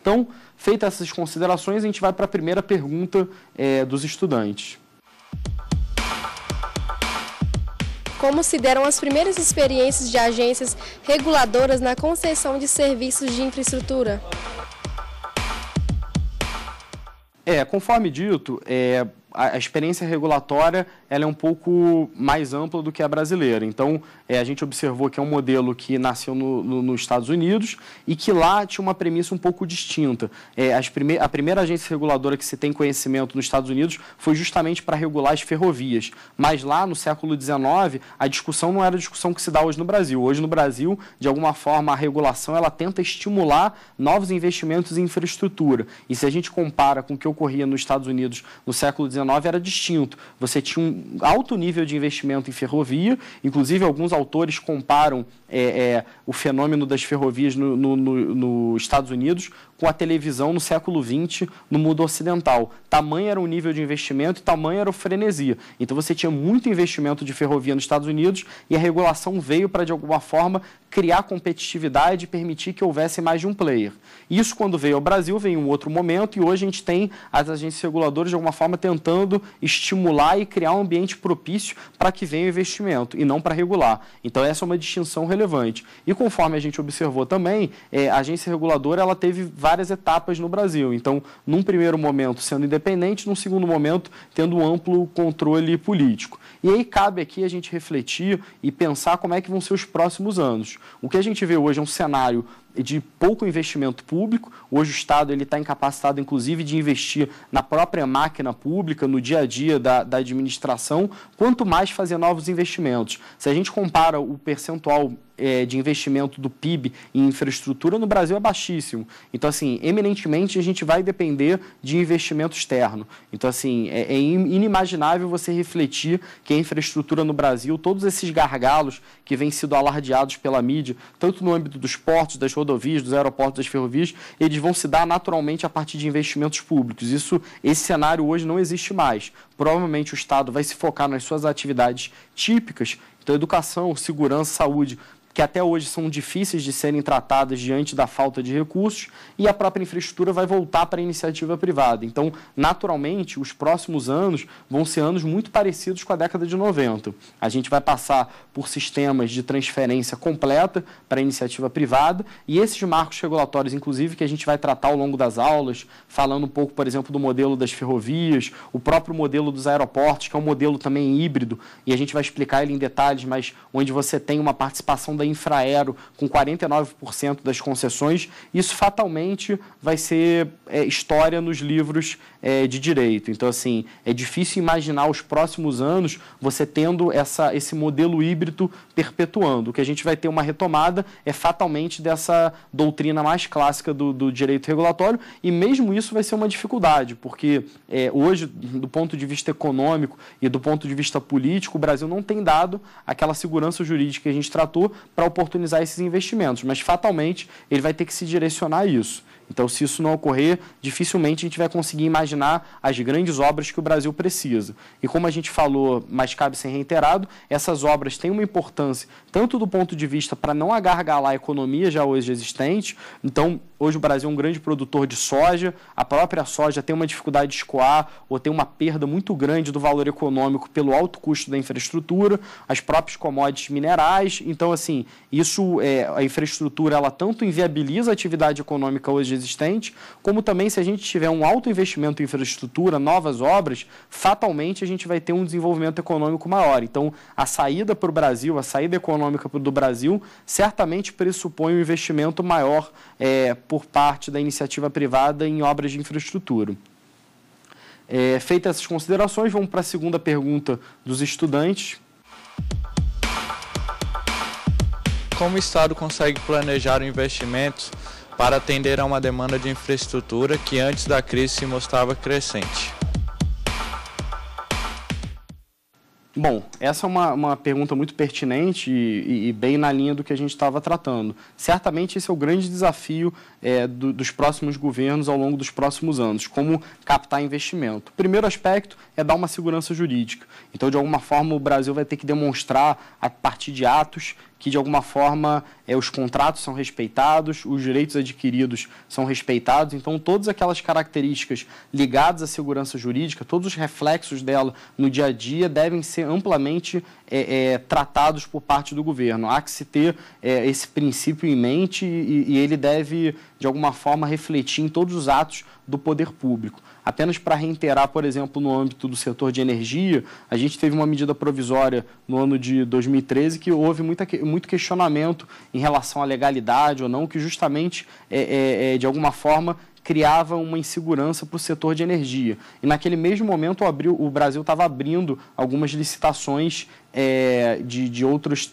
Então, feitas essas considerações, a gente vai para a primeira pergunta é, dos estudantes. Como se deram as primeiras experiências de agências reguladoras na concessão de serviços de infraestrutura? É, conforme dito, é, a, experiência regulatória ela é um pouco mais ampla do que a brasileira. Então, é, a gente observou que é um modelo que nasceu no, no, nos Estados Unidos e que lá tinha uma premissa um pouco distinta. É, prime a primeira agência reguladora que se tem conhecimento nos Estados Unidos foi justamente para regular as ferrovias. Mas lá, no século XIX, a discussão não era a discussão que se dá hoje no Brasil. Hoje, no Brasil, de alguma forma, a regulação ela tenta estimular novos investimentos em infraestrutura. E se a gente compara com o que ocorria nos Estados Unidos no século XIX, era distinto. Você tinha um alto nível de investimento em ferrovia, inclusive alguns autores comparam é, é, o fenômeno das ferrovias nos no, no, no Estados Unidos com a televisão no século XX no mundo ocidental. Tamanho era o nível de investimento e tamanho era o frenesia. Então você tinha muito investimento de ferrovia nos Estados Unidos e a regulação veio para, de alguma forma, criar competitividade e permitir que houvesse mais de um player. Isso, quando veio ao Brasil, veio em um outro momento e hoje a gente tem as agências reguladoras, de alguma forma, tentando tentando estimular e criar um ambiente propício para que venha o investimento e não para regular. Então, essa é uma distinção relevante. E conforme a gente observou também, é, a agência reguladora ela teve várias etapas no Brasil. Então, num primeiro momento sendo independente, num segundo momento tendo um amplo controle político. E aí cabe aqui a gente refletir e pensar como é que vão ser os próximos anos. O que a gente vê hoje é um cenário de pouco investimento público. Hoje o Estado ele está incapacitado, inclusive, de investir na própria máquina pública, no dia a dia da, da administração, quanto mais fazer novos investimentos. Se a gente compara o percentual é, de investimento do PIB em infraestrutura no Brasil é baixíssimo. Então, assim, eminentemente a gente vai depender de investimento externo. Então, assim, é, é inimaginável você refletir que a infraestrutura no Brasil, todos esses gargalos que vêm sido alardeados pela mídia, tanto no âmbito dos portos, das rodovias, rodovias, dos aeroportos, das ferrovias, eles vão se dar naturalmente a partir de investimentos públicos. Isso, esse cenário hoje não existe mais. Provavelmente o Estado vai se focar nas suas atividades típicas, então educação, segurança, saúde, que até hoje são difíceis de serem tratadas diante da falta de recursos, e a própria infraestrutura vai voltar para a iniciativa privada. Então, naturalmente, os próximos anos vão ser anos muito parecidos com a década de 90. A gente vai passar por sistemas de transferência completa para a iniciativa privada, e esses marcos regulatórios, inclusive, que a gente vai tratar ao longo das aulas, falando um pouco, por exemplo, do modelo das ferrovias, o próprio modelo dos aeroportos, que é um modelo também híbrido, e a gente vai explicar ele em detalhes, mas onde você tem uma participação da da Infraero com 49% das concessões, isso fatalmente vai ser é, história nos livros é, de direito. Então, assim, é difícil imaginar os próximos anos você tendo essa, esse modelo híbrido perpetuando. O que a gente vai ter uma retomada é fatalmente dessa doutrina mais clássica do, do direito regulatório, e mesmo isso vai ser uma dificuldade, porque é, hoje, do ponto de vista econômico e do ponto de vista político, o Brasil não tem dado aquela segurança jurídica que a gente tratou para oportunizar esses investimentos, mas fatalmente ele vai ter que se direcionar a isso. Então, se isso não ocorrer, dificilmente a gente vai conseguir imaginar as grandes obras que o Brasil precisa. E como a gente falou, mas cabe ser reiterado, essas obras têm uma importância tanto do ponto de vista para não agargalar a economia já hoje existente. Então, hoje o Brasil é um grande produtor de soja, a própria soja tem uma dificuldade de escoar ou tem uma perda muito grande do valor econômico pelo alto custo da infraestrutura, as próprias commodities minerais. Então, assim, isso é, a infraestrutura ela tanto inviabiliza a atividade econômica hoje existente, existente, como também se a gente tiver um alto investimento em infraestrutura, novas obras, fatalmente a gente vai ter um desenvolvimento econômico maior. Então, a saída para o Brasil, a saída econômica do Brasil, certamente pressupõe um investimento maior é, por parte da iniciativa privada em obras de infraestrutura. É, feitas essas considerações, vamos para a segunda pergunta dos estudantes. Como o Estado consegue planejar investimentos para atender a uma demanda de infraestrutura que antes da crise se mostrava crescente. Bom, essa é uma, uma pergunta muito pertinente e, e, e bem na linha do que a gente estava tratando. Certamente esse é o grande desafio é, do, dos próximos governos ao longo dos próximos anos, como captar investimento. O primeiro aspecto é dar uma segurança jurídica. Então, de alguma forma, o Brasil vai ter que demonstrar, a partir de atos, que de alguma forma é, os contratos são respeitados, os direitos adquiridos são respeitados. Então, todas aquelas características ligadas à segurança jurídica, todos os reflexos dela no dia a dia devem ser amplamente é, é, tratados por parte do governo. Há que se ter é, esse princípio em mente e, e ele deve de alguma forma refletir em todos os atos do poder público. Apenas para reiterar, por exemplo, no âmbito do setor de energia, a gente teve uma medida provisória no ano de 2013 que houve muita, muito questionamento em relação à legalidade ou não, que justamente, é, é, é, de alguma forma, criava uma insegurança para o setor de energia. E naquele mesmo momento o Brasil estava abrindo algumas licitações é, de, de outros.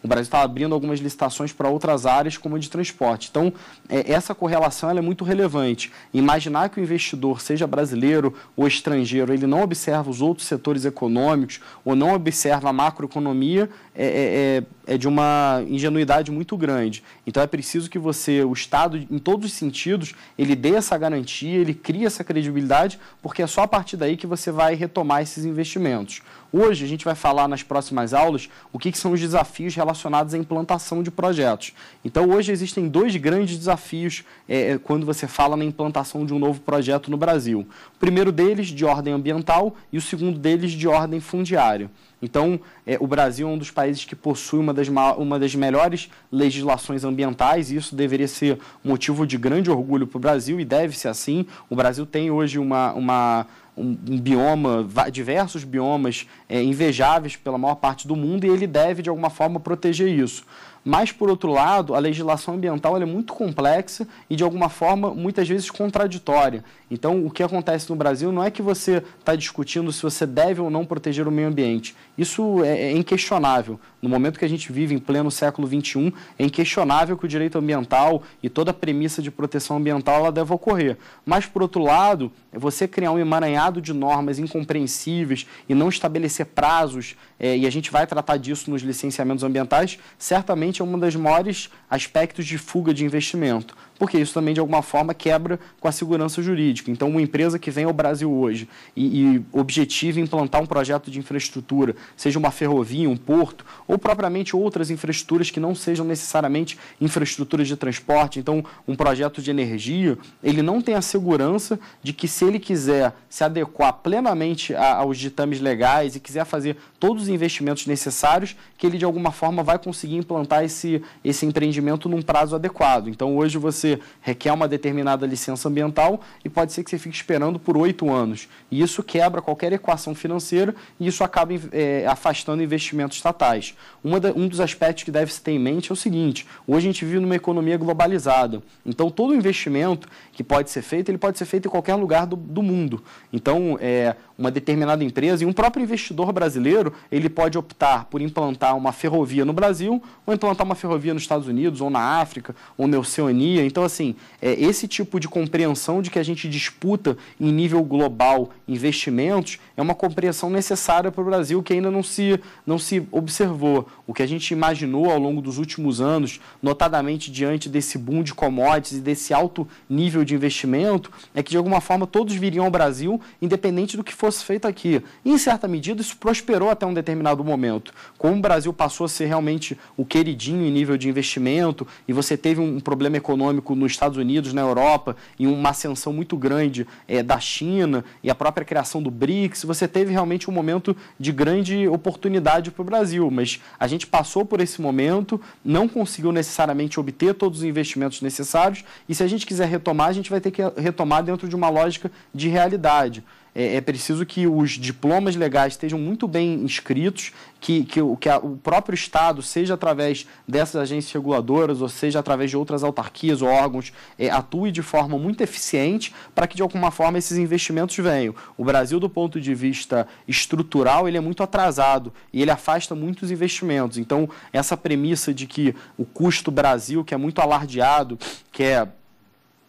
O Brasil estava abrindo algumas licitações para outras áreas, como a de transporte. Então, é, essa correlação é muito relevante. Imaginar que o investidor, seja brasileiro ou estrangeiro, ele não observa os outros setores econômicos ou não observa a macroeconomia é, é, é, é de uma ingenuidade muito grande. Então é preciso que você, o Estado, em todos os sentidos, ele dê essa garantia, ele crie essa credibilidade, porque é só a partir daí que você vai retomar esses investimentos. Hoje a gente vai falar nas próximas aulas o que, que são os desafios relacionados à implantação de projetos. Então hoje existem dois grandes desafios é, é, quando você fala na implantação de um novo projeto no Brasil. O primeiro deles de ordem ambiental e o segundo deles de ordem fundiária. Então, é, o Brasil é um dos países que possui uma das, uma das melhores legislações ambientais e isso deveria ser motivo de grande orgulho para o Brasil e deve ser assim. O Brasil tem hoje uma, uma um, um bioma, diversos biomas é, invejáveis pela maior parte do mundo, e ele deve, de alguma forma, proteger isso. Mas, por outro lado, a legislação ambiental é muito complexa e, de alguma forma, muitas vezes contraditória. Então, o que acontece no Brasil não é que você está discutindo se você deve ou não proteger o meio ambiente. Isso é, é inquestionável. No momento que a gente vive em pleno século XXI, é inquestionável que o direito ambiental e toda a premissa de proteção ambiental ela deve ocorrer. Mas, por outro lado, você criar um emaranhado de normas incompreensíveis e não estabelecer prazos é, e a gente vai tratar disso nos licenciamentos ambientais, certamente é um dos maiores aspectos de fuga de investimento porque isso também, de alguma forma, quebra com a segurança jurídica. Então, uma empresa que vem ao Brasil hoje e, e objetiva implantar um projeto de infraestrutura, seja uma ferrovia, um porto, ou propriamente outras infraestruturas que não sejam necessariamente infraestruturas de transporte, então, um projeto de energia, ele não tem a segurança de que, se ele quiser se adequar plenamente a, aos ditames legais e quiser fazer todos os investimentos necessários, que ele, de alguma forma, vai conseguir implantar esse, esse empreendimento num prazo adequado. Então, hoje você você requer uma determinada licença ambiental e pode ser que você fique esperando por oito anos. E isso quebra qualquer equação financeira e isso acaba é, afastando investimentos estatais. Da, um dos aspectos que deve se ter em mente é o seguinte: hoje a gente vive numa economia globalizada. Então, todo investimento que pode ser feito, ele pode ser feito em qualquer lugar do, do mundo. Então, é, uma determinada empresa e um próprio investidor brasileiro ele pode optar por implantar uma ferrovia no Brasil ou implantar uma ferrovia nos Estados Unidos ou na África ou na Oceania. Então, assim, é esse tipo de compreensão de que a gente disputa em nível global investimentos é uma compreensão necessária para o Brasil que ainda não se, não se observou. O que a gente imaginou ao longo dos últimos anos, notadamente diante desse boom de commodities e desse alto nível de investimento, é que de alguma forma todos viriam ao Brasil, independente do que for fosse feita aqui. E, em certa medida, isso prosperou até um determinado momento. Como o Brasil passou a ser realmente o queridinho em nível de investimento e você teve um problema econômico nos Estados Unidos, na Europa, e uma ascensão muito grande é, da China e a própria criação do BRICS, você teve realmente um momento de grande oportunidade para o Brasil. Mas a gente passou por esse momento, não conseguiu necessariamente obter todos os investimentos necessários e se a gente quiser retomar, a gente vai ter que retomar dentro de uma lógica de realidade. É, é, preciso que os diplomas legais estejam muito bem inscritos, que, que, que a, o próprio Estado, seja através dessas agências reguladoras, ou seja através de outras autarquias ou órgãos, é, atue de forma muito eficiente para que, de alguma forma, esses investimentos venham. O Brasil, do ponto de vista estrutural, ele é muito atrasado e ele afasta muitos investimentos. Então, essa premissa de que o custo Brasil, que é muito alardeado, que é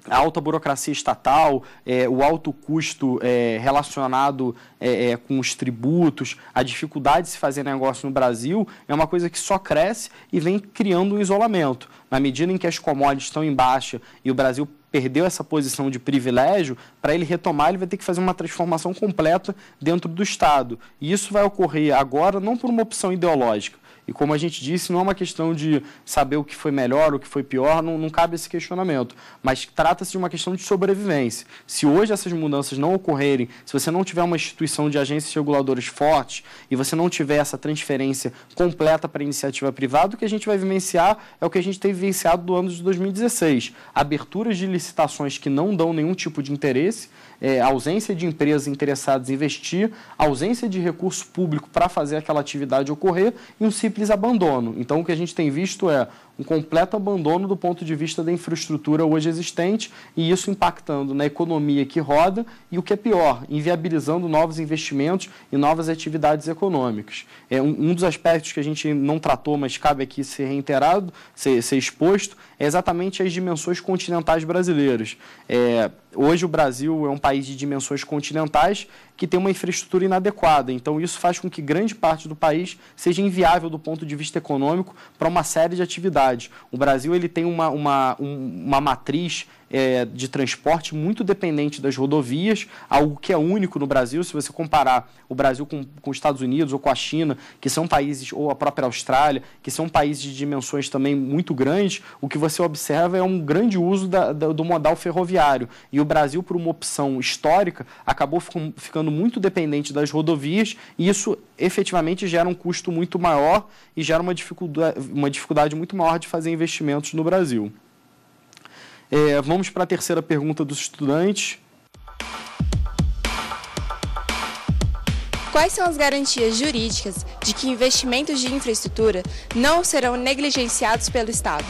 a alta burocracia estatal, é, o alto custo é, relacionado é, é, com os tributos, a dificuldade de se fazer negócio no Brasil, é uma coisa que só cresce e vem criando um isolamento. Na medida em que as commodities estão em baixa e o Brasil perdeu essa posição de privilégio, para ele retomar, ele vai ter que fazer uma transformação completa dentro do Estado. E isso vai ocorrer agora não por uma opção ideológica, e como a gente disse, não é uma questão de saber o que foi melhor, o que foi pior, não, não cabe esse questionamento. Mas trata-se de uma questão de sobrevivência. Se hoje essas mudanças não ocorrerem, se você não tiver uma instituição de agências reguladoras fortes e você não tiver essa transferência completa para a iniciativa privada, o que a gente vai vivenciar é o que a gente tem vivenciado do ano de 2016. Aberturas de licitações que não dão nenhum tipo de interesse, é, ausência de empresas interessadas em investir, ausência de recurso público para fazer aquela atividade ocorrer e um simples simples abandono. Então, o que a gente tem visto é um completo abandono do ponto de vista da infraestrutura hoje existente e isso impactando na economia que roda e o que é pior, inviabilizando novos investimentos e novas atividades econômicas. É um, um dos aspectos que a gente não tratou, mas cabe aqui ser reiterado, ser, ser exposto, é exatamente as dimensões continentais brasileiras. É, hoje o Brasil é um país de dimensões continentais que tem uma infraestrutura inadequada. Então, isso faz com que grande parte do país seja inviável do ponto de vista econômico para uma série de atividades vontade. O Brasil ele tem uma, uma, um, uma matriz é, de transporte muito dependente das rodovias, algo que é único no Brasil. Se você comparar o Brasil com, com os Estados Unidos ou com a China, que são países, ou a própria Austrália, que são países de dimensões também muito grandes, o que você observa é um grande uso da, da, do modal ferroviário. E o Brasil, por uma opção histórica, acabou ficando muito dependente das rodovias e isso efetivamente gera um custo muito maior e gera uma dificuldade, uma dificuldade muito maior de fazer investimentos no Brasil. É, vamos para a terceira pergunta dos estudantes. Quais são as garantias jurídicas de que investimentos de infraestrutura não serão negligenciados pelo Estado?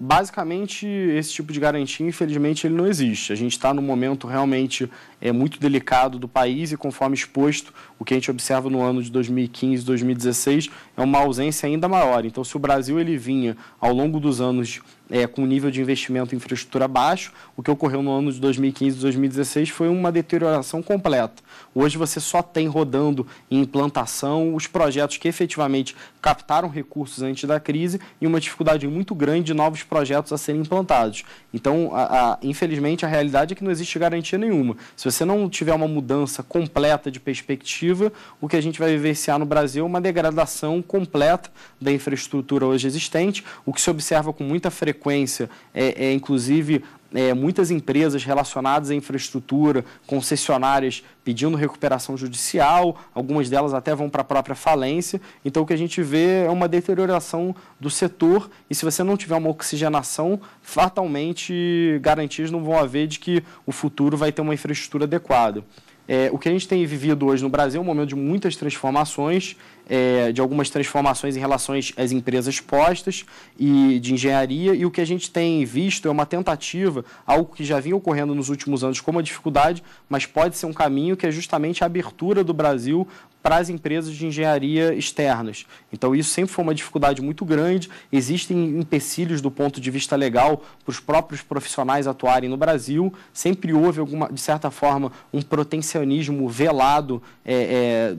Basicamente, esse tipo de garantia, infelizmente, ele não existe. A gente está num momento realmente é, muito delicado do país e, conforme exposto, o que a gente observa no ano de 2015 2016 é uma ausência ainda maior. Então, se o Brasil ele vinha ao longo dos anos é, com nível de investimento em infraestrutura baixo, o que ocorreu no ano de 2015 e 2016 foi uma deterioração completa. Hoje você só tem rodando em implantação os projetos que efetivamente captaram recursos antes da crise e uma dificuldade muito grande de novos projetos a serem implantados. Então, a, a, infelizmente, a realidade é que não existe garantia nenhuma. Se você não tiver uma mudança completa de perspectiva, o que a gente vai vivenciar no Brasil é uma degradação completa da infraestrutura hoje existente. O que se observa com muita frequência é, é inclusive, é, muitas empresas relacionadas à infraestrutura, concessionárias pedindo recuperação judicial, algumas delas até vão para a própria falência. Então, o que a gente vê é uma deterioração do setor e, se você não tiver uma oxigenação, fatalmente garantias não vão haver de que o futuro vai ter uma infraestrutura adequada. É, o que a gente tem vivido hoje no Brasil é um momento de muitas transformações é, de algumas transformações em relação às empresas postas e de engenharia, e o que a gente tem visto é uma tentativa, algo que já vinha ocorrendo nos últimos anos como uma dificuldade, mas pode ser um caminho que é justamente a abertura do Brasil para as empresas de engenharia externas. Então, isso sempre foi uma dificuldade muito grande. Existem empecilhos do ponto de vista legal para os próprios profissionais atuarem no Brasil. Sempre houve, alguma, de certa forma, um protecionismo velado é,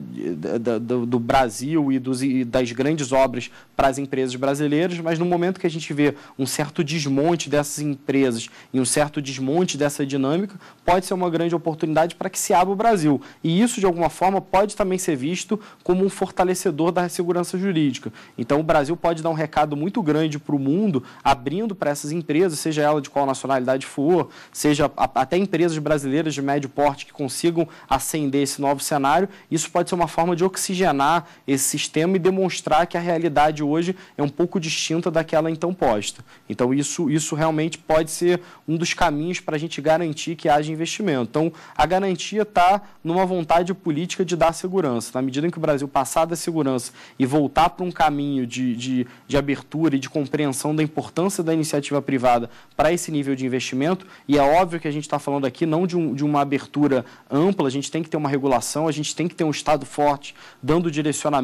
é, do, do Brasil Brasil e, dos, e das grandes obras para as empresas brasileiras, mas no momento que a gente vê um certo desmonte dessas empresas e um certo desmonte dessa dinâmica, pode ser uma grande oportunidade para que se abra o Brasil. E isso, de alguma forma, pode também ser visto como um fortalecedor da segurança jurídica. Então, o Brasil pode dar um recado muito grande para o mundo, abrindo para essas empresas, seja ela de qual nacionalidade for, seja até empresas brasileiras de médio porte que consigam ascender esse novo cenário. Isso pode ser uma forma de oxigenar, esse sistema e demonstrar que a realidade hoje é um pouco distinta daquela então posta. Então, isso, isso realmente pode ser um dos caminhos para a gente garantir que haja investimento. Então, a garantia está numa vontade política de dar segurança. Na medida em que o Brasil passar da segurança e voltar para um caminho de, de, de abertura e de compreensão da importância da iniciativa privada para esse nível de investimento, e é óbvio que a gente está falando aqui não de, um, de uma abertura ampla, a gente tem que ter uma regulação, a gente tem que ter um Estado forte dando direcionamento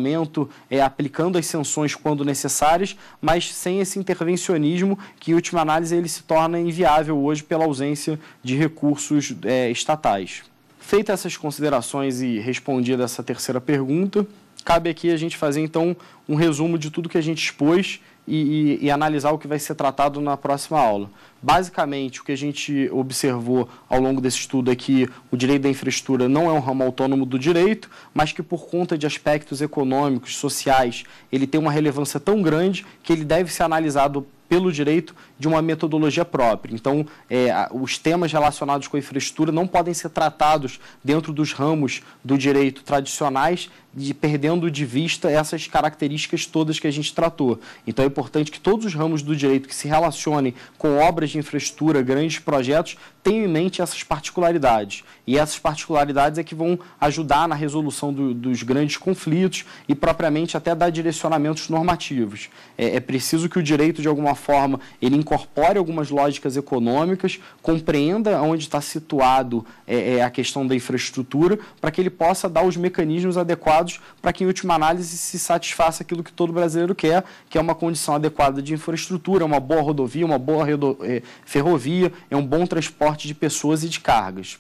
é, aplicando as sanções quando necessárias, mas sem esse intervencionismo que, em última análise, ele se torna inviável hoje pela ausência de recursos é, estatais. Feitas essas considerações e respondida essa terceira pergunta, cabe aqui a gente fazer então um resumo de tudo que a gente expôs e, e, e, analisar o que vai ser tratado na próxima aula. Basicamente, o que a gente observou ao longo desse estudo é que o direito da infraestrutura não é um ramo autônomo do direito, mas que por conta de aspectos econômicos, sociais, ele tem uma relevância tão grande que ele deve ser analisado pelo direito de uma metodologia própria. Então, é, os temas relacionados com a infraestrutura não podem ser tratados dentro dos ramos do direito tradicionais, de, perdendo de vista essas características todas que a gente tratou. Então, é importante que todos os ramos do direito que se relacionem com obras de infraestrutura, grandes projetos, tenham em mente essas particularidades. E essas particularidades é que vão ajudar na resolução do, dos grandes conflitos e, propriamente, até dar direcionamentos normativos. É, é preciso que o direito, de alguma forma, ele incorpore algumas lógicas econômicas, compreenda onde está situado é, é, a questão da infraestrutura, para que ele possa dar os mecanismos adequados para que, em última análise, se satisfaça aquilo que todo brasileiro quer, que é uma condição adequada de infraestrutura, uma boa rodovia, uma boa é, ferrovia, é um bom transporte de pessoas e de cargas.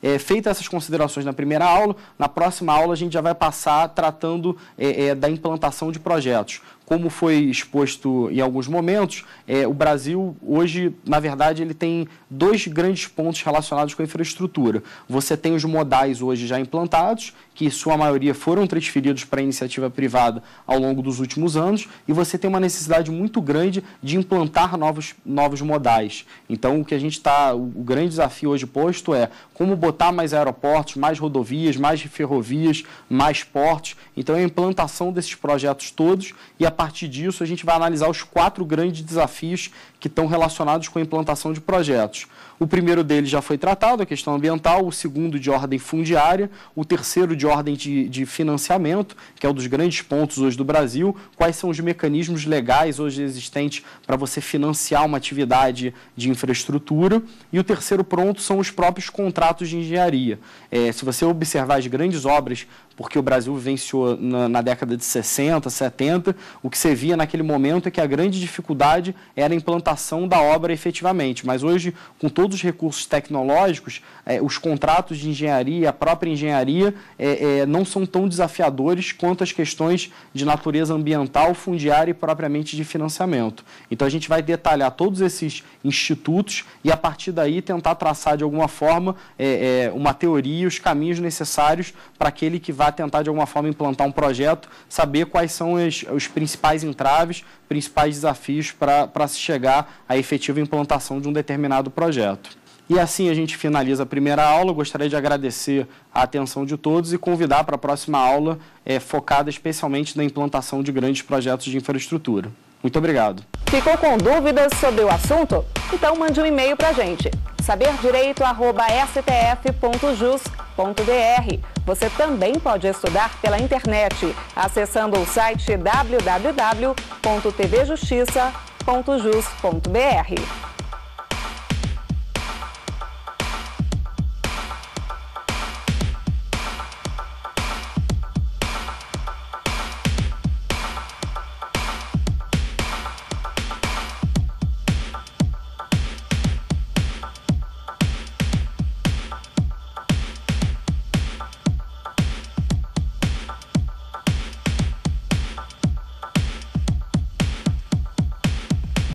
É, feitas essas considerações na primeira aula, na próxima aula a gente já vai passar tratando é, é, da implantação de projetos como foi exposto em alguns momentos, é, o Brasil hoje, na verdade, ele tem dois grandes pontos relacionados com a infraestrutura. Você tem os modais hoje já implantados, que sua maioria foram transferidos para a iniciativa privada ao longo dos últimos anos, e você tem uma necessidade muito grande de implantar novos, novos modais. Então, o que a gente está, o grande desafio hoje posto é como botar mais aeroportos, mais rodovias, mais ferrovias, mais portos. Então, é a implantação desses projetos todos e a partir disso, a gente vai analisar os quatro grandes desafios que estão relacionados com a implantação de projetos. O primeiro deles já foi tratado, a questão ambiental, o segundo de ordem fundiária, o terceiro de ordem de, de financiamento, que é um dos grandes pontos hoje do Brasil, quais são os mecanismos legais hoje existentes para você financiar uma atividade de infraestrutura, e o terceiro pronto são os próprios contratos de engenharia. É, se você observar as grandes obras porque o Brasil venceu na, na, década de 60, 70. O que você via naquele momento é que a grande dificuldade era a implantação da obra efetivamente. Mas hoje, com todos os recursos tecnológicos, é, os contratos de engenharia, a própria engenharia, é, é, não são tão desafiadores quanto as questões de natureza ambiental, fundiária e propriamente de financiamento. Então, a gente vai detalhar todos esses institutos e, a partir daí, tentar traçar de alguma forma uma teoria, os caminhos necessários para aquele que vai tentar, de alguma forma, implantar um projeto, saber quais são os, os principais entraves, principais desafios para se chegar à efetiva implantação de um determinado projeto. E assim a gente finaliza a primeira aula. Gostaria de agradecer a atenção de todos e convidar para a próxima aula é, focada especialmente na implantação de grandes projetos de infraestrutura. Muito obrigado. Ficou com dúvidas sobre o assunto? Então mande um e-mail para a gente. saberdireito.stf.jus.br Você também pode estudar pela internet, acessando o site www.tvjustiça.jus.br.